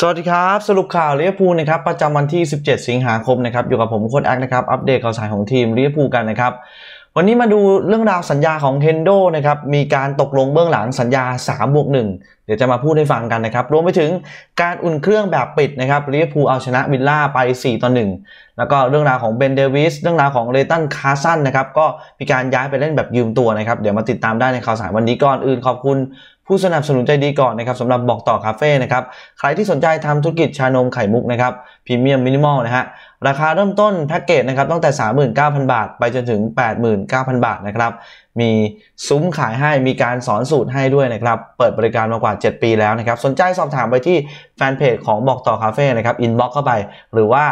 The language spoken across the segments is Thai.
สวัสดีครับ สรุปข่าวเรียบพูนะครับประจำวันที่ 17 สิงหาคมนะครับอยู่กับผมโค้ดแอคนะครับ อัปเดตข่าวสารของทีมเรียบพูกันนะครับ วันนี้มาดูเรื่องราวสัญญาของเฮนโดนะครับ มีการตกลงเบื้องหลังสัญญา3บวก 1 เดี๋ยวจะมาพูดให้ฟังกันนะครับ รวมไปถึงการอุ่นเครื่องแบบปิดนะครับเรียบพูเอาชนะวิลล่าไป 4ต่อ1แล้วก็เรื่องราวของเบนเดวิสเรื่องราวของเลตันคาสันนะครับก็มีการย้ายไปเล่นแบบยืมตัวนะครับเดี๋ยวมาติดตามได้ในข่าวสารวันนี้ก่อนอื่นขอบคุณผู้สนับสนุนใจดีก่อนนะครับสำหรับบอกต่อคาเฟ่นะครับใครที่สนใจทำธุรกิจชานมไข่มุกนะครับพรีเมียมมินิมอลนะฮะราคาเริ่มต้นแพ็กเกจนะครับตั้งแต่ 39,000 บาท ไปจนถึง 89,000 บาทนะครับมีซุ้มขายให้มีการสอนสูตรให้ด้วยนะครับเปิดบริการมากว่า 7 ปีแล้วนะครับสนใจสอบถามไปที่แฟนเพจของบอกต่อคาเฟ่นะครับอินบ็อกเข้าไป หรือว่า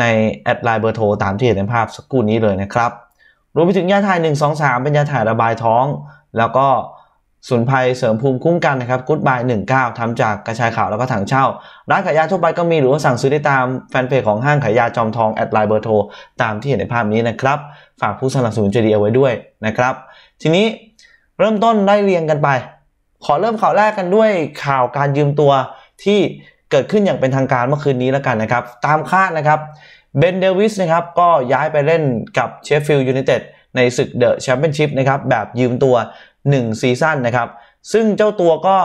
ในแอดไลน์เบอร์โทรตามที่เห็นในภาพสักครู่นี้เลยนะครับรวมไปถึงยาถ่าย 123 เป็นยาถ่ายระบายท้องแล้วก็สุนภัยเสริมภูมิคุ้มกันนะครับกู๊ดบาย19ทำจากกระชายขาวแล้วก็ถังเช่าร้านขายยาทั่วไปก็มีหรือว่าสั่งซื้อได้ตาม แฟนเพจของห้างขายยาจอมทองแอดไลน์เบอร์โทรตามที่เห็นในภาพนี้นะครับ ฝากผู้สนับสนุนใจดีเอาไว้ด้วยนะครับ ทีนี้เริ่มต้นได้เรียงกันไป ขอเริ่มข่าวแรกกันด้วยข่าวการยืมตัวที่เกิดขึ้นอย่างเป็นทางการเมื่อคืนนี้แล้วกันนะครับตามคาดนะครับเบนเดวิสนะครับก็ย้ายไปเล่นกับเชฟฟิลด์ยูไนเต็ดในศึกเดอะแชมเปี้ยนชิพนะครับแบบยืมตัว1ซีซั่นนะครับ ซึ่งเจ้าตัวก็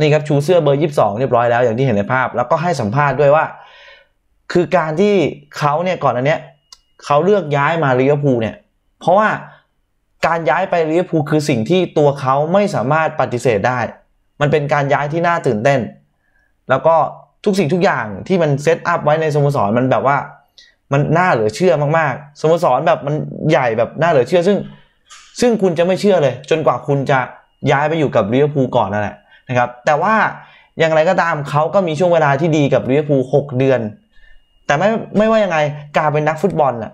นี่ครับ ชูเสื้อเบอร์ 22 เรียบร้อยแล้วอย่างที่เห็นในภาพ แล้วก็ให้สัมภาษณ์ด้วยว่า คือการที่เขาเนี่ย ก่อนอันเนี้ยเขาเลือกย้ายมาลิเวอร์พูลเนี่ย เพราะว่าการย้ายไปลิเวอร์พูลคือสิ่งที่ตัวเขาไม่สามารถปฏิเสธได้ มันเป็นการย้ายที่น่าตื่นเต้น แล้วก็ทุกสิ่งทุกอย่างที่มันเซตอัพไว้ในสโมสรมันแบบว่ามันน่าเหลือเชื่อมากๆสโมสรแบบมันใหญ่แบบน่าเหลือเชื่อซึ่งซึ่งคุณจะไม่เชื่อเลยจนกว่าคุณจะย้ายไปอยู่กับลิเวอร์พูลก่อนนั่นแหละนะครับ แต่ว่าอย่างไรก็ตามเขาก็มีช่วงเวลาที่ดีกับลิเวอร์พูล6เดือน แต่ไม่ไม่ว่ายังไง การเป็นนักฟุตบอลน่ะ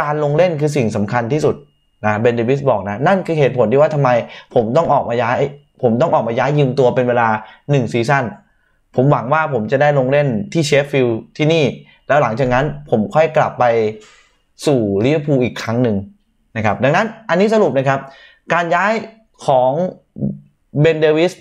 การลงเล่นคือสิ่งสำคัญที่สุดนะเบนเดวิสบอกนะ นั่นคือเหตุผลที่ว่าทำไม ผมต้องออกมาย้าย ผมต้องออกมาย้ายยืมตัวเป็นเวลา1ซีซั่นผมหวังว่าผมจะได้ลงเล่นที่เชฟฟิลด์ที่นี่ แล้วหลังจากนั้นผมค่อยกลับไปสู่ลิเวอร์พูลอีกครั้งหนึ่งนะครับดังนั้นอันนี้สรุปนะครับ การย้ายของเบนเดวิส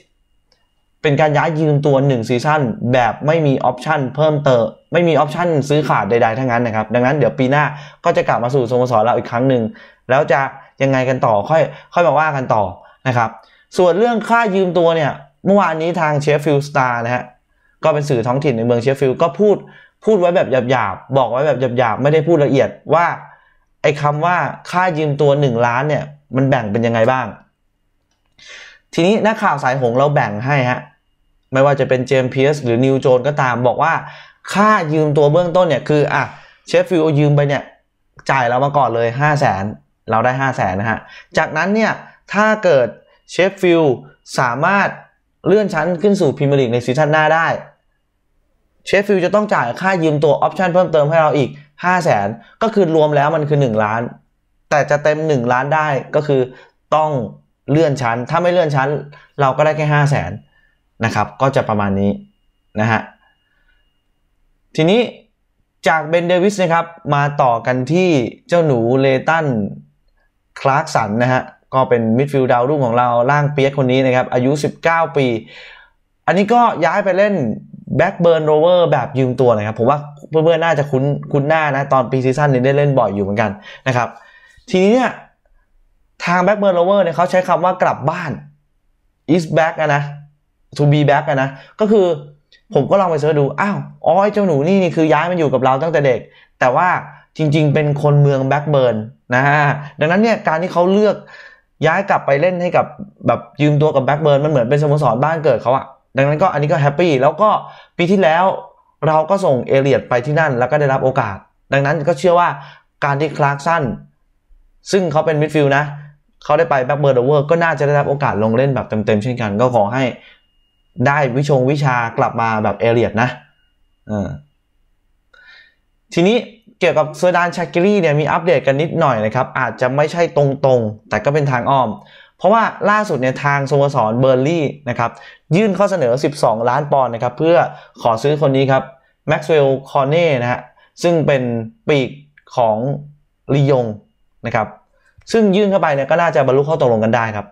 เป็นการย้ายยืมตัว1ซีซั่นแบบไม่มีออปชันเพิ่มเติมไม่มีออปชันซื้อขาดใดๆทั้งนั้นนะครับดังนั้นเดี๋ยวปีหน้าก็จะกลับมาสู่สโมสรเราอีกครั้งหนึ่ง แล้วจะยังไงกันต่อค่อยค่อยมาว่ากันต่อนะครับส่วนเรื่องค่ายืมตัวเนี่ย เมื่อวานนี้ทางเชฟฟิลด์สตาร์นะฮะก็เป็นสื่อท้องถิ่นในเมืองเชฟฟิลด์ก็พูดพูดไว้แบบหยาบๆ บอกไว้แบบหยาบๆ ไม่ได้พูดละเอียดว่าไอ้คำว่าค่ายืมตัวหนึ่งล้านเนี่ย มันแบ่งเป็นยังไงบ้าง ทีนี้นักข่าวสายหงเราแบ่งให้ฮะ ไม่ว่าจะเป็นเจมส์เพียสหรือนิวโจนก็ตามบอกว่าค่ายืมตัวเบื้องต้นเนี่ย คืออ่ะ เชฟฟิลยืมไปเนี่ย จ่ายเรามาก่อนเลย5 0 0แสนเราได้ 5 0 0แสนนะฮะ จากนั้นเนี่ย ถ้าเกิดเชฟฟิลสามารถเลื่อนชั้นขึ้นสู่พรีเมียร์ลีกในซีซั่นหน้าได้เชฟฟิลจะต้องจ่ายค่ายืมตัวออปชันเพิ่มเติมให้เราอีกห้าแสนก็คือรวมแล้วมันคือ1ล้าน แต่จะเต็ม 1 ล้านได้ก็คือต้องเลื่อนชั้น ถ้าไม่เลื่อนชั้น เราก็ได้แค่ห้าแสนนะครับ ก็จะประมาณนี้นะฮะ ทีนี้จากเบนเดวิสนะครับ มาต่อกันที่เจ้าหนูเลตันคลาร์กสันนะฮะก็เป็นมิดฟิลด์ดาวรุ่งของเราล่างเปียกคนนี้นะครับ อายุ 19 ปี อันนี้ก็ย้ายไปเล่นแบ็กเบิร์นโรเวอร์แบบยืมตัวนะครับ ผมว่าเพื่อนๆน่าจะคุ้นคุ้นหน้านะ ตอนปีซีซั่นนี้ได้เล่นบ่อยอยู่เหมือนกันนะครับทีนี้เนี่ย ทางแบ็กเบิร์นโรเวอร์เนี่ยเขาใช้คำว่ากลับบ้าน is back นะ to be back นะก็คือผมก็ลองไปเสิร์ชดู อ้าวอ๋อเจ้าหนูนี่นี่คือย้ายมาอยู่กับเราตั้งแต่เด็ก แต่ว่าจริง ๆ เป็นคนเมืองแบ็กเบิร์นนะฮะดังนั้นเนี่ย การที่เขาเลือกย้ายกลับไปเล่นให้กับแบบยืมตัวกับแบ็กเบิร์นมันเหมือนเป็นสโมสรบ้านเกิดเขาอะดังนั้นก็อันนี้ก็แฮปปี้แล้วก็ปีที่แล้วเราก็ส่งเอเลียดไปที่นั่นแล้วก็ได้รับโอกาส ดังนั้นก็เชื่อว่าการที่คลาร์กสันซึ่งเขาเป็นมิดฟิลด์นะเขาได้ไปแบ็กเบิร์ดเวอร์ก็น่าจะได้รับโอกาสลงเล่นแบบเต็มๆเช่นกันก็ขอให้ได้วิชงวิชากลับมาแบบเอเลียดนะทีนี้เกี่ยวกับเซอร์ดานชากิรีเนี่ยมีอัปเดตกันนิดหน่อยนะครับ อาจจะไม่ใช่ตรงๆ แต่ก็เป็นทางอ้อมเพราะว่าล่าสุดเนี่ยทางสโมสรเบอร์ลี่นะครับยื่นข้อเสนอ 12 ล้านปอนด์นะครับเพื่อขอซื้อคนนี้ครับแม็กซ์เวลล์คอนเน่นะฮะซึ่งเป็นปีกของลียงนะครับซึ่งยื่นเข้าไปเนี่ยก็น่าจะบรรลุข้อตกลงกันได้ครับ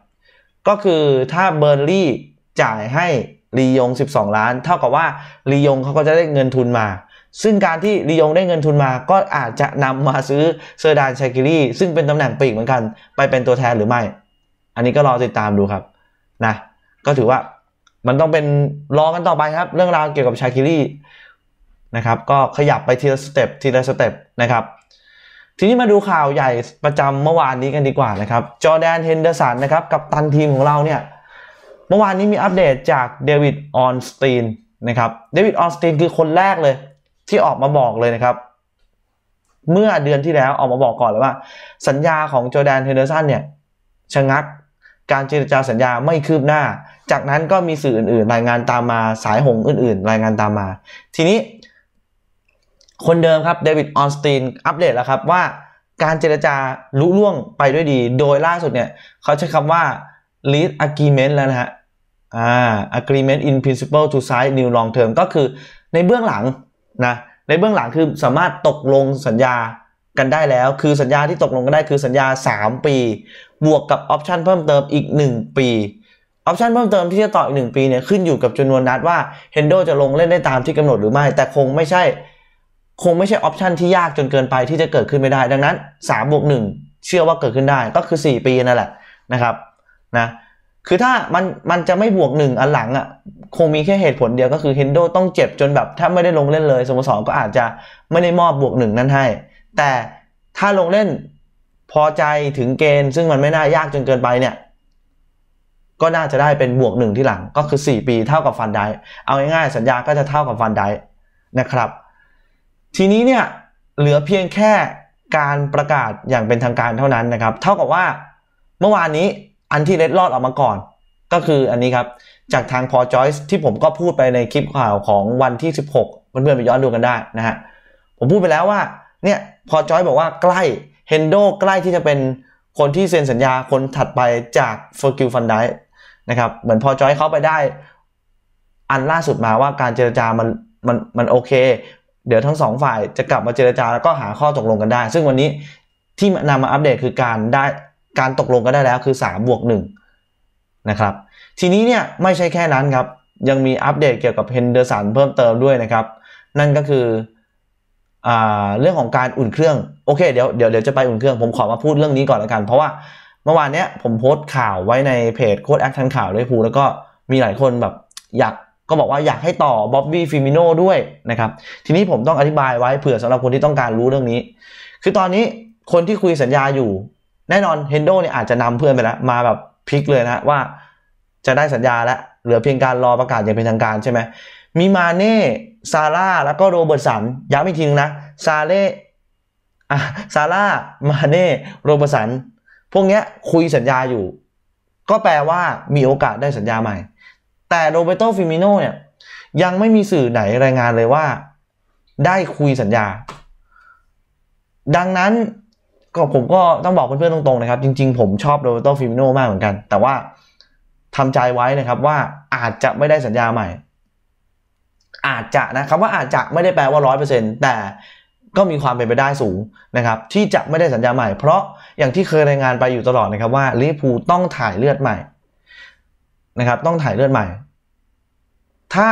ก็คือถ้าเบอร์ลี่จ่ายให้ลียง 12 ล้าน เท่ากับว่าลียงเขาก็จะได้เงินทุนมา ซึ่งการที่ลียงได้เงินทุนมาก็อาจจะนำมาซื้อเซอร์ดานชากิรี่ซึ่งเป็นตำแหน่งปีกเหมือนกันไปเป็นตัวแทนหรือไม่อันนี้ก็รอติดตามดูครับนะก็ถือว่ามันต้องเป็นรอกันต่อไปครับเรื่องราวเกี่ยวกับชาคิลี่นะครับก็ขยับไปทีละสเต็ปทีละสเต็ปนะครับทีนี้มาดูข่าวใหญ่ประจำเมื่อวานนี้กันดีกว่านะครับจอแดนเฮนเดอร์สันนะครับกับตันทีมของเราเนี่ยเมื่อวานนี้มีอัปเดตจากเดวิดออนสตีนนะครับเดวิดออนสตีนคือคนแรกเลย ที่ออกมาบอกเลยนะครับ เมื่อเดือนที่แล้วออกมาบอกก่อนเลยว่า สัญญาของจอแดนเฮนเดอร์สันเนี่ยชะงักการเจรจาสัญญาไม่คืบหน้า จากนั้นก็มีสื่ออื่นๆ รายงานตามมาสายหงอื่นๆ รายงานตามมา ทีนี้ คนเดิมครับเดวิดออนสตีนอัปเดตแล้วครับ ว่า การเจรจาลุล่วงไปด้วยดี โดยล่าสุดเนี่ยเขาใช้คำว่า lead agreement แล้วนะฮะอ่า agreement in principle to sign new long term ก็คือในเบื้องหลัง นะ ในเบื้องหลังคือสามารถตกลงสัญญากันได้แล้วคือสัญญาที่ตกลงกันได้คือสัญญา 3 ปี บวกกับออปชันเพิ่มเติมอีก 1 ปีออปชันเพิ่มเติมที่จะต่ออีก 1 ปีเนี่ยขึ้นอยู่กับจำนวนนัดว่าเฮนโดจะลงเล่นได้ตามที่กำหนดหรือไม่ แต่คงไม่ใช่ คงไม่ใช่ออปชันที่ยากจนเกินไปที่จะเกิดขึ้นไม่ได้ ดังนั้น3บวกหเชื่อว่าเกิดขึ้นได้ก็คือ 4 ปีนั่นแหละนะครับนะคือถ้ามันมันจะไม่บวกหนึ่งอันหลังอะ่ะคงมีแค่เหตุผลเดียวก็คือเฮนโดต้องเจ็บจนแบบ ถ้าไม่ได้ลงเล่นเลยสโมสรก็อาจจะไม่ได้มอบบวกหนึ่งนั้นให้แต่ถ้าลงเล่นพอใจถึงเกณฑ์ซึ่งมันไม่น่ายากจนเกินไปเนี่ยก็น่าจะได้เป็นบวกหนึ่งที่หลังก็คือ 4 ปีเท่ากับฟันไดเอาง่ายๆสัญญาก็จะเท่ากับฟันไดนะครับ ทีนี้เนี่ยเหลือเพียงแค่การประกาศอย่างเป็นทางการเท่านั้นนะครับเท่ากับว่าเมื่อวานนี้อันที่เล็ดลอดออกมาก่อน ก็คืออันนี้ครับ จากทางพอจอยส์ที่ผมก็พูดไปในคลิปข่าวของวันที่ 16เพื่อนๆไปย้อนดูกันได้นะฮะผมพูดไปแล้วว่าเนี่ยพอจอยบอกว่าใกล้เฮนโดใกล้ที่จะเป็นคนที่เซ็นสัญญาคนถัดไปจากเฟอร์กิลฟันไดนะครับเหมือนพอจอยเขาไปได้อันล่าสุดมาว่าการเจรจามันมันมันโอเค เดี๋ยวทั้งสองฝ่ายจะกลับมาเจรจาแล้วก็หาข้อตกลงกันได้ ซึ่งวันนี้ที่นำมาอัปเดตคือการได้การตกลงกันได้แล้วคือ 3บวกหนะครับทีนี้เนี่ยไม่ใช่แค่นั้นครับยังมีอัปเดตเกี่ยวกับเฮนเดอร์สันเพิ่มเติมด้วยนะครับนั่นก็คือเรื่องของการอุ่นเครื่องโอเคเดี๋ยวเดี๋ยวจะไปอุ่นเครื่อง ผมขอมาพูดเรื่องนี้ก่อนละกัน เพราะว่าเมื่อวานเนี้ยผมโพสต์ข่าวไว้ในเพจโค้ดแอคทันข่าวด้วยพูแล้วก็มีหลายคนแบบอยากก็บอกว่าอยากให้ต่อบ๊อบบี้ฟิมิโน่ด้วยนะครับทีนี้ผมต้องอธิบายไว้เผื่อสำหรับคนที่ต้องการรู้เรื่องนี้ คือตอนนี้คนที่คุยสัญญาอยู่ แน่นอนเฮนโดเนี่ยอาจจะนำเพื่อนไปแล้วมาแบบพลิกเลยนะว่า จะได้สัญญาแล้วเหลือเพียงการรอประกาศอย่างเป็นทางการใช่ไหมมีมาเน่ซาร่าแล้วก็โรเบิร์ตสันย้ำอีกทีนึงนะซาเล่ซาร่ามาเน่โรเบิร์ตสันพวกนี้คุยสัญญาอยู่ ก็แปลว่ามีโอกาสได้สัญญาใหม่ แต่โรเบโตฟิมิโนเนี่ยยังไม่มีสื่อไหนรายงานเลยว่าได้คุยสัญญา ดังนั้นก็ผมก็ต้องบอกเพื่อนๆตรงๆนะครับ จริงๆ ผมชอบโรเบโตฟิมิโนมากเหมือนกัน แต่ว่าทำใจไว้นะครับว่าอาจจะไม่ได้สัญญาใหม่อาจจะนะครับว่าอาจจะไม่ได้แปลว่าร้อยเปอร์เซ็นต์แต่ก็มีความเป็นไปได้สูงนะครับที่จะไม่ได้สัญญาใหม่เพราะอย่างที่เคยรายงานไปอยู่ตลอดนะครับว่าลิเวอร์พูลต้องถ่ายเลือดใหม่นะครับต้องถ่ายเลือดใหม่ ถ้า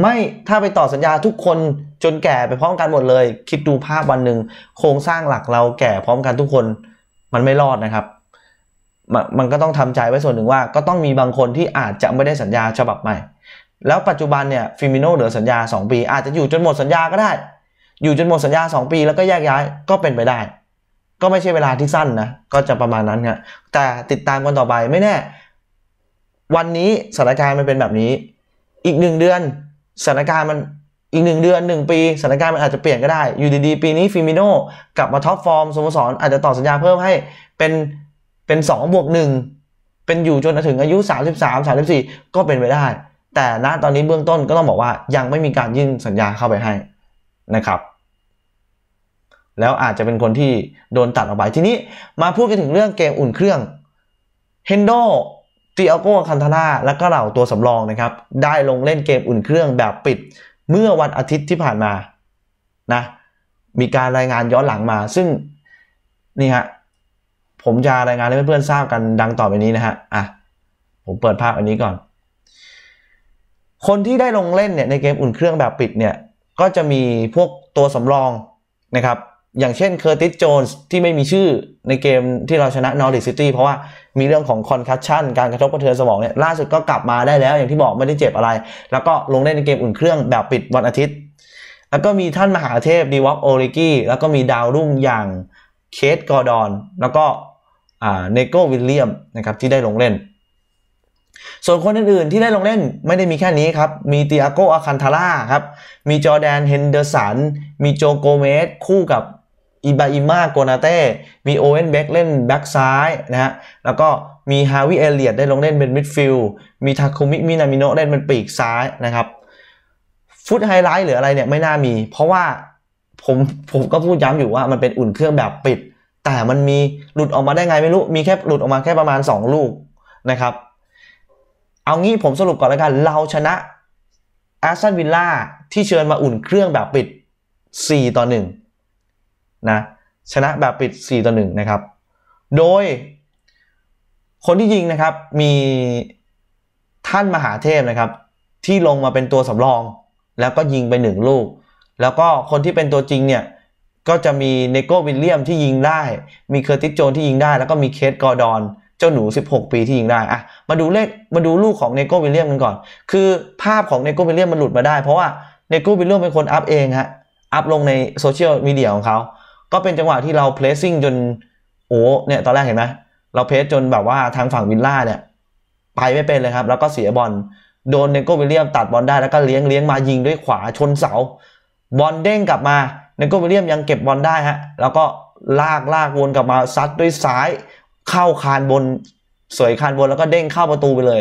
ไม่ถ้าไปต่อสัญญาทุกคนจนแก่ไปพร้อมกันหมดเลย คิดดูภาพวันหนึ่งโครงสร้างหลักเราแก่พร้อมกันทุกคนมันไม่รอดนะครับมมันก็ต้องทำใจไว้ส่วนหนึ่งว่า ก็ต้องมีบางคนที่อาจจะไม่ได้สัญญาฉบับใหม่แล้วปัจจุบันเนี่ยฟิมิโนเหลือสัญญา2ปีอาจจะอยู่จนหมดสัญญาก็ได้ อยู่จนหมดสัญญา 2 ปีแล้วก็แยกย้ายก็เป็นไปได้ ก็ไม่ใช่เวลาที่สั้นนะก็จะประมาณนั้นครับแต่ติดตามกันต่อไปไม่แน่ วันนี้สถานการณ์มันเป็นแบบนี้ อีกหนึ่งเดือนสถานการณ์มันอีกหนึ่งเดือนหนึ่งปีสถานการณ์มันอาจจะเปลี่ยนก็ได้อยู่ดีๆปีนี้ฟิมิโนกลับมาท็อปฟอร์มสโมสรอาจจะต่อสัญญาเพิ่มให้เป็นเป็น2บวก1เป็นอยู่จนถึงอายุ 33 34ก็เป็นไปได้แต่ณตอนนี้เบื้องต้นก็ต้องบอกว่ายังไม่มีการยื่นสัญญาเข้าไปให้นะครับ แล้วอาจจะเป็นคนที่โดนตัดออกไปทีนี้มาพูดกันถึงเรื่องเกมอุ่นเครื่องเฮนโดติอาโกคันธนาและก็เหล่าตัวสำรองนะครับ ได้ลงเล่นเกมอุ่นเครื่องแบบปิดเมื่อวันอาทิตย์ที่ผ่านมานะมีการรายงานย้อนหลังมาซึ่งนี่ฮะผมจะรายงานให้เพื่อนๆทราบกันดังต่อไปนี้นะฮะอ่ะผมเปิดภาพอันนี้ก่อนคนที่ได้ลงเล่นเนี่ยในเกมอุ่นเครื่องแบบปิดเนี่ยก็จะมีพวกตัวสำรองนะครับอย่างเช่นเคอร์ติสโจนส์ที่ไม่มีชื่อในเกมที่เราชนะนอริซิตี้เพราะว่ามีเรื่องของคอนคัชชันการกระทบกระเทือนสมองเนี่ยล่าสุดก็กลับมาได้แล้ว อย่างที่บอกไม่ได้เจ็บอะไรแล้วก็ลงเล่นในเกมอุ่นเครื่องแบบปิดวันอาทิตย์ แล้วก็มีท่านมหาเทพดีวอฟโอริกี้แล้วก็มีดาวรุ่งอย่างเคสกอร์ดอนแล้วก็เนโกวิลเลียมนะครับที่ได้ลงเล่นส่วนคนอื่นๆ ที่ได้ลงเล่นไม่ได้มีแค่นี้ครับ มีเตียโกอาคันทาร่าครับ มีจอแดนเฮนเดอร์สัน มีโจโกเมสคู่กับอิบาอิมาโกนาเต้ มีโอเวนเบ็กเล่นแบ็กซ้ายนะฮะ แล้วก็มีฮาวิเอเลียดได้ลงเล่นเป็นมิดฟิลด์มีทาคุมิมินามิโนเล่นเป็นปีกซ้ายนะครับ ฟุตไฮไลท์หรืออะไรเนี่ยไม่น่ามี เพราะว่าผมผมก็พูดย้ำอยู่ว่ามันเป็นอุ่นเครื่องแบบปิด แต่มันมีหลุดออกมาได้ไงไม่รู้ มีแค่หลุดออกมาแค่ประมาณ2ลูกนะครับเอางี้ผมสรุปก่อนแล้วกัน เราชนะอาร์เซนวิลล่าที่เชิญมาอุ่นเครื่องแบบปิด 4 ต่อ1นะชนะแบบปิด 4 ต่อ1นะครับโดยคนที่ยิงนะครับมีท่านมหาเทพนะครับที่ลงมาเป็นตัวสำรอง แล้วก็ยิงไป1ลูก แล้วก็คนที่เป็นตัวจริงเนี่ย ก็จะมีเนโกวิลเลียมที่ยิงได้มีเคอร์ติสโจนที่ยิงได้ แล้วก็มีเคสกอร์ดอนเจ้าหนู 16 ปีที่ยิงได้อะมาดูเลขมาดูลูกของเนโกวิลเลียมกันก่อน คือภาพของเนโกวิลเลียมมันหลุดมาได้ เพราะว่าเนโกวิลเลียมเป็นคนอัพเองฮะอัพลงในโซเชียลมีเดียของเขา ก็เป็นจังหวะที่เราเพลสซิ่งจนโอ้เนี่ยตอนแรกเห็นไหม เราเพลสจนแบบว่าทางฝั่งวิลล่าเนี่ย ไปไม่เป็นเลยครับ แล้วก็เสียบอลโดนเนโกวิลเลียมตัดบอลได้แล้วก็เลี้ยงเลี้ยงมายิงด้วยขวาชนเสาบอลเด้งกลับมาเนโกวิลเลียมยังเก็บบอลได้ฮะแล้วก็ลากลากวนกลับมาซัดด้วยซ้ายเข้าคานบนสวยคานบนแล้วก็เด้งเข้าประตูไปเลย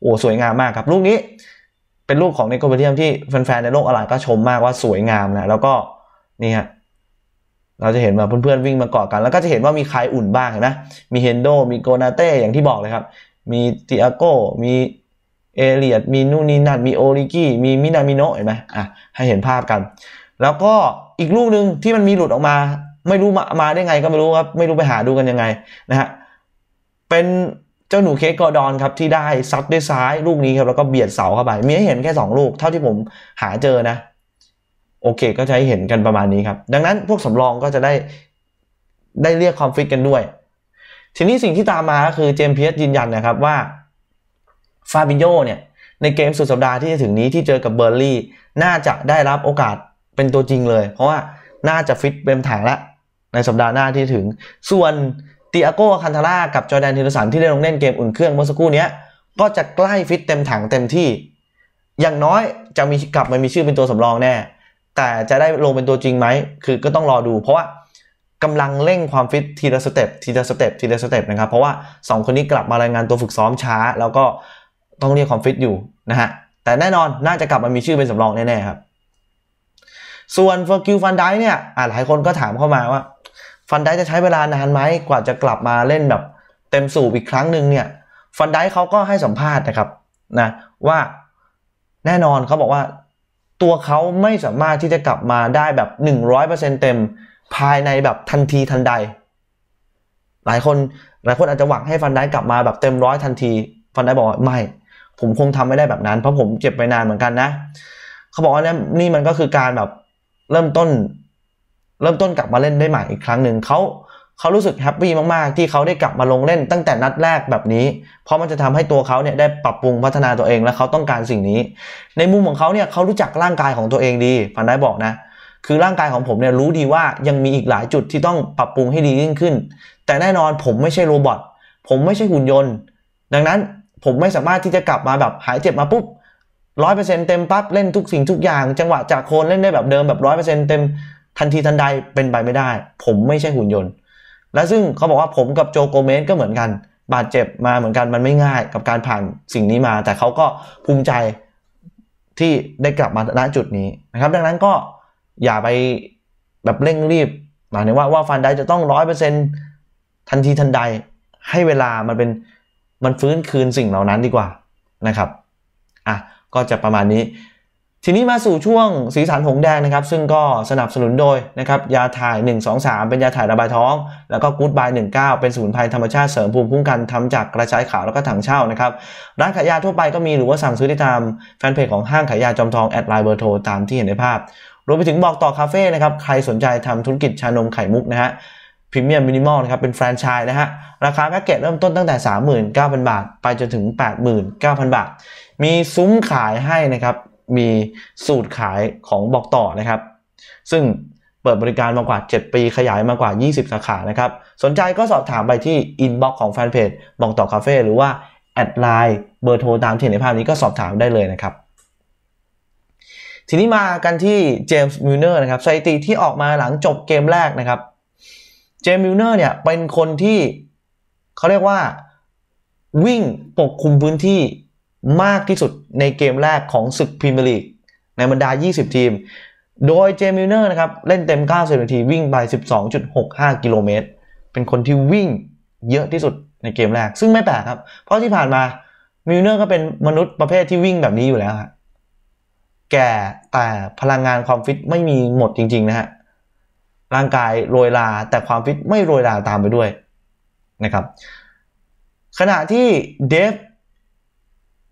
โอ้สวยงามมากครับ ลูกนี้เป็นลูกของนิโคเบเทียมที่แฟนๆในโลกออนไลน์ก็ชมมากว่าสวยงามนะ แล้วก็นี่ฮะเราจะเห็นว่าเพื่อนๆวิ่งมาเกาะกัน แล้วก็จะเห็นว่ามีใครอุ่นบ้างนะมีเฮนโดมีโกนาเต้อย่างที่บอกเลยครับ มีติอาโกมีเอเลียดมีนู่นนี่นั่นมีโอริกี้มีมินามิโนเห็นไหมอ่ะให้เห็นภาพกัน แล้วก็อีกลูกหนึ่งที่มันมีหลุดออกมา ไม่รู้มามาได้ไง ก็ไม่รู้ครับไม่รู้ไปหาดูกันยังไงนะฮะเป็นเจ้าหนูเค้กกอดอนครับที่ได้ซัดด้วยซ้ายลูกนี้ครับ แล้วก็เบียดเสาเข้าไป มีให้เห็นแค่ 2 ลูกเท่าที่ผมหาเจอนะ โอเคก็จะให้เห็นกันประมาณนี้ครับ ดังนั้นพวกสำรองก็จะได้ได้เรียกความฟิตกันด้วย ทีนี้สิ่งที่ตามมาก็คือ เจมเพียสยืนยันนะครับว่าฟาบิโยเนี่ย ในเกมสุดสัปดาห์ที่จะถึงนี้ที่เจอกับเบอร์ลี่น่าจะได้รับโอกาสเป็นตัวจริงเลยเพราะว่าน่าจะฟิตเป็แถงแล้วในสัปดาห์หน้าที่ถึงส่วนติอาโกคันทาร่ากับจอแดนทีรสันที่ได้ลงเล่นเกมอุ่นเครื่องเมื่อสักครู่นี้ก็จะใกล้ฟิตเต็มถังเต็มที่อย่างน้อยจะมีกลับมามีชื่อเป็นตัวสำรองแน่ แต่จะได้ลงเป็นตัวจริงไหม คือก็ต้องรอดูเพราะว่ากำลังเร่งความฟิตทีละสเต็ปทีละสเต็ปทีละสเต็ปนะครับเพราะว่า2คนนี้กลับมารายงานตัวฝึกซ้อมช้า แล้วก็ต้องเรียกความฟิตอยู่นะฮะแต่แน่นอนน่าจะกลับมามีชื่อเป็นสำรองแน่ๆครับส่วนเฟอร์กิวฟันไดเนี่ยหลายคนก็ถามเข้ามาว่าฟันได้จะใช้เวลานานไหมกว่าจะกลับมาเล่นแบบเต็มสูบอีกครั้งหนึ่งเนี่ยฟันได้เขาก็ให้สัมภาษณ์นะครับนะว่าแน่นอนเขาบอกว่าตัวเขาไม่สามารถที่จะกลับมาได้แบบ 100%เต็มภายในแบบทันทีทันใด หลายคนหลายคนอาจจะหวังให้ฟันได้กลับมาแบบเต็มร้อยทันทีฟันได้บอกไม่ ผมคงทำไม่ได้แบบนั้นเพราะผมเจ็บไปนานเหมือนกันนะเขาบอกว่านี่มันก็คือการแบบเริ่มต้นเริ่มต้นกลับมาเล่นได้ใหม่อีกครั้งหนึ่งเขาเขารู้สึกแฮปปี้มากๆที่เขาได้กลับมาลงเล่นตั้งแต่นัดแรกแบบนี้ เพราะมันจะทำให้ตัวเขาเนี่ยได้ปรับปรุงพัฒนาตัวเองและเขาต้องการสิ่งนี้ ในมุมของเขาเนี่ยเขารู้จักร่างกายของตัวเองดีฟันได้บอกนะ คือร่างกายของผมเนี่ยรู้ดีว่ายังมีอีกหลายจุดที่ต้องปรับปรุงให้ดียิ่งขึ้น แต่แน่นอนผมไม่ใช่โรบอทผมไม่ใช่หุ่นยนต์ดังนั้นผมไม่สามารถที่จะกลับมาแบบหายเจ็บมาปุ๊บร้อยเปอร์เซ็นต์เต็มปั๊บเล่นทุกสิ่งทุกอย่าง จังหวะจากโคนเล่นได้แบบเดิมแบบร้อยเปอร์เซ็นต์เต็มทันทีทันใดเป็นไปไม่ได้ ผมไม่ใช่หุ่นยนต์ และซึ่งเขาบอกว่าผมกับโจโกเมสก็เหมือนกัน บาดเจ็บมาเหมือนกันมันไม่ง่ายกับการผ่านสิ่งนี้มา แต่เขาก็ภูมิใจที่ได้กลับมาณจุดนี้นะครับ ดังนั้นก็อย่าไปแบบเร่งรีบหมายถึงว่าว่าฟันได้จะต้องร้อยเปอร์เซ็นทันทีทันใดให้เวลามันเป็นมันฟื้นคืนสิ่งเหล่านั้นดีกว่านะครับอ่ะก็จะประมาณนี้ทีนี้มาสู่ช่วงสีสันหงแดงนะครับซึ่งก็สนับสนุนโดยนะครับยาถ่าย 123 เป็นยาถ่ายระบายท้อง แล้วก็กู๊ดบาย19 เป็นสมุนไพรธรรมชาติเสริมภูมิคุ้มกันทำจากกระชายขาวแล้วก็ถังเช่านะครับร้านขายยาทั่วไปก็มีหรือว่าสั่งซื้อได้ตาม แฟนเพจของห้างขายยาจอมทองแอดไลน์เบอร์โทรตามที่เห็นในภาพ รวมไปถึงบอกต่อคาเฟ่นะครับใครสนใจทำธุรกิจชานมไข่มุกนะฮะพรีเมียมมินิมอลนะครับเป็นแฟรนไชส์นะฮะราคาแพ็กเกจเริ่มต้นตั้งแต่ 39,000บาท ไปจนถึง89,000 บาท มีซุ้มขายให้นะครับมีสูตรขายของบอกต่อนะครับ ซึ่งเปิดบริการมากว่า 7 ปีขยายมากว่า 20 สาขานะครับ สนใจก็สอบถามไปที่อินบ็อกของแฟนเพจบอกต่อคาเฟ่หรือว่า แอดไลน์เบอร์โทรตามที่ในภาพนี้ก็สอบถามได้เลยนะครับ ทีนี้มากันที่เจมส์มิลเนอร์นะครับสถิติที่ออกมาหลังจบเกมแรกนะครับ เจมส์มิลเนอร์เนี่ย เป็นคนที่เขาเรียกว่าวิ่งปกคุมพื้นที่มากที่สุดในเกมแรกของศึกพรีเมียร์ลีกในบรรดา 20 ทีม โดยเจมิลเนอร์นะครับเล่นเต็ม90นาทีวิ่งไป 12.65 กิโลเมตรเป็นคนที่วิ่งเยอะที่สุดในเกมแรกซึ่งไม่แปลกครับ เพราะที่ผ่านมา มิลเนอร์ก็เป็นมนุษย์ประเภทที่วิ่งแบบนี้อยู่แล้วฮะแก่แต่พลังงานความฟิตไม่มีหมดจริงๆนะฮะร่างกายโรยลาแต่ความฟิตไม่โรยลาตามไปด้วยนะครับ ขณะที่เดฟ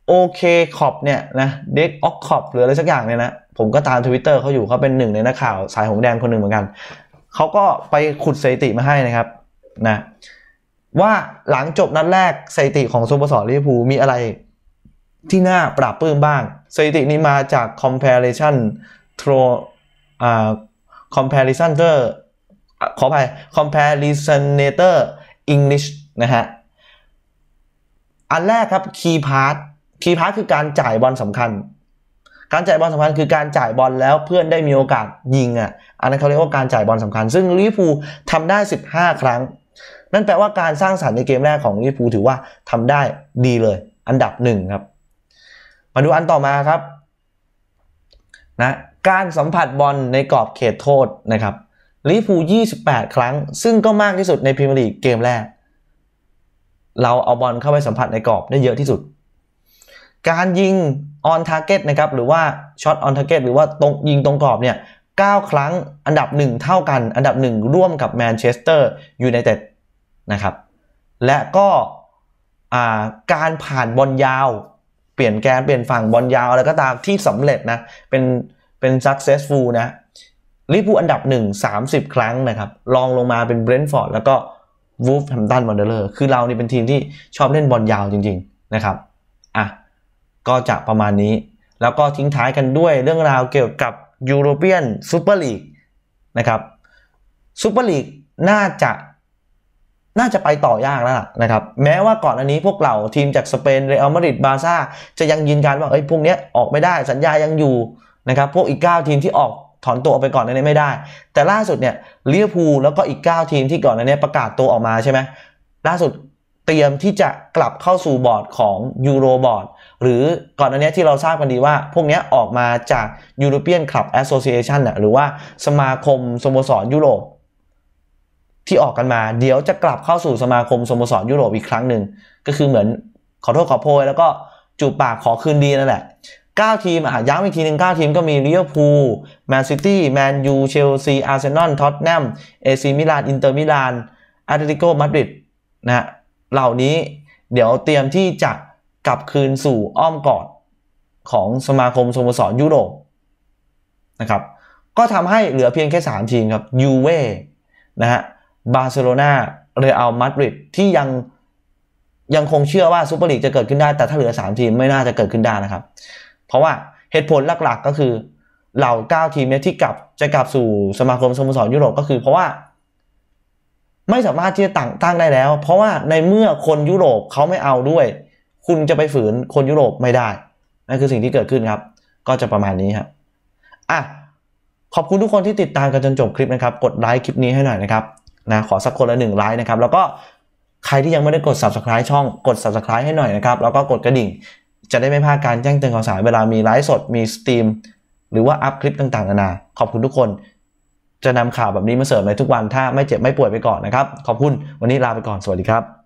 โอเคขอบเนี่ยนะเด็กออกขอบหรืออะไรสักอย่างเนี่ยนะ ผมก็ตามทวิตเตอร์เขาอยู่เขาเป็นหนึ่งในนักข่าวสายหงแดงคนหนึ่งเหมือนกันเขาก็ไปขุดสถิติมาให้นะครับนะว่าหลังจบนัดแรกสถิติของสโมสรลิเวอร์พูลมีอะไรที่น่าปราบปลื้มบ้างสถิตินี้มาจาก comparison tro อ่า comparison เตอขออภัย comparisonator English นะฮะอันแรกครับ key part คีย์พาร์ทคือการจ่ายบอลสำคัญ การจ่ายบอลสำคัญคือการจ่ายบอลแล้วเพื่อนได้มีโอกาสยิงอ่ะ อันนั้นเขาเรียกว่าการจ่ายบอลสำคัญ ซึ่งลิฟูททำได้15 ครั้ง นั่นแปลว่าการสร้างสารรค์ในเกมแรกของลิฟูถือว่าทำได้ดีเลย อันดับหนึ่งครับ มาดูอันต่อมาครับนะ การสัมผัสบอลในกรอบเขตโทษนะครับ ลิฟู28 ครั้ง ซึ่งก็มากที่สุดในพรีเมียร์ลีกเกมแรก เราเอาบอลเข้าไปสัมผัสในกรอบได้เยอะที่สุดการยิง on target นะครับหรือว่า shot on target หรือว่าตรงยิงตรงกรอบเนี่ย9ครั้งอันดับ 1 เท่ากัน อันดับ 1 ร่วมกับแมนเชสเตอร์ยูไนเต็ดนะครับและก็การผ่านบอลยาว เปลี่ยนแกนเปลี่ยนฝั่งบอลยาวอะไรก็ตามที่สำเร็จนะเป็นเป็น successful นะลิปูอันดับ 1 30 ครั้งนะครับรองลงมาเป็นเบรนท์ฟอร์ดแล้วก็วูฟแฮมตันมอนเดอร์ คือเรานี่เป็นทีมที่ชอบเล่นบอลยาวจริง ๆนะครับอ่ะก็จะประมาณนี้แล้วก็ทิ้งท้ายกันด้วยเรื่องราวเกี่ยวกับยูโรเปียนซูเปอร์ลีกนะครับซูเปอร์ลีกน่าจะน่าจะไปต่อยากแล้วนะครับแม้ว่าก่อนอันนี้พวกเราทีม จากสเปนเรอัลมาดริดบาซ่าจะยังยืนยันว่าเอ้ยพวกเนี้ยออกไม่ได้สัญญายังอยู่นะครับพวกอีก 9 ทีมที่ออกถอนตัวออกไปก่อนนั้นไม่ได้ แต่ล่าสุดเนี่ยเลียพูแล้วก็อีก 9 ทีมที่ก่อนใันนี้ประกาศตัวออกมาใช่ไหมล่าสุดเตรียมที่จะกลับเข้าสู่บอร์ดของยูโรบอร์ดหรือก่อนอันนี้ที่เราทราบกันดีว่า พวกนี้ออกมาจาก European Club Association นะหรือว่าสมาคมสโมสรยุโรปที่ออกกันมาเดี๋ยวจะกลับเข้าสู่สมาคมสโมสรยุโรปอีกครั้งหนึ่ง ก็คือเหมือนขอโทษขอโพยแล้วก็จูบปากขอคืนดีนั่นแหละ9 ทีมอ่ะ ย้ำอีกทีหนึ่ง9 ทีมก็มีลิเวอร์พูลแมนซิตี้แมนยูเชลซีอาร์เซนอลท็อตแนมเอซีมิลานอินเตอร์มิลานอาร์ติโกมาดริดนะเหล่านี้เดี๋ยวเตรียมที่จะกลับคืนสู่อ้อมกอดของสมาคมสโมสรยุโรปนะครับก็ทำให้เหลือเพียงแค่ 3 ทีมครับยูเว่นะฮะบาร์เซโลนาเรอัลมาดริดที่ยัง ยังคงเชื่อว่าซูเปอร์ลีกจะเกิดขึ้นได้แต่ถ้าเหลือ 3 ทีมไม่น่าจะเกิดขึ้นได้นะครับเพราะว่าเหตุผลหลักๆก็คือ เหล่า 9 ทีมเนี่ยที่กลับจะกลับสู่สมาคมสโมสรยุโรปก็คือเพราะว่า ไม่สามารถที่จะตั้งตั้งได้แล้ว เพราะว่าในเมื่อคนยุโรปเขาไม่เอาด้วยคุณจะไปฝืนคนยุโรปไม่ได้ นั่นคือสิ่งที่เกิดขึ้นครับ ก็จะประมาณนี้ครับอ่ะขอบคุณทุกคนที่ติดตามกันจนจบคลิปนะครับ กดไลค์คลิปนี้ให้หน่อยนะครับ นะ ขอสักคนละหนึ่งไลค์นะครับ แล้วก็ใครที่ยังไม่ได้กด subscribe ช่อง กด subscribe ให้หน่อยนะครับ แล้วก็กดกระดิ่งจะได้ไม่พลาดการแจ้งเตือนข่าวสาร เวลามีไลฟ์สด มีสตรีม หรือว่าอัพคลิปต่างๆนานา ขอบคุณทุกคน จะนำข่าวแบบนี้มาเสริมในทุกวัน ถ้าไม่เจ็บไม่ป่วยไปก่อนนะครับ ขอบคุณ วันนี้ลาไปก่อน สวัสดีครับ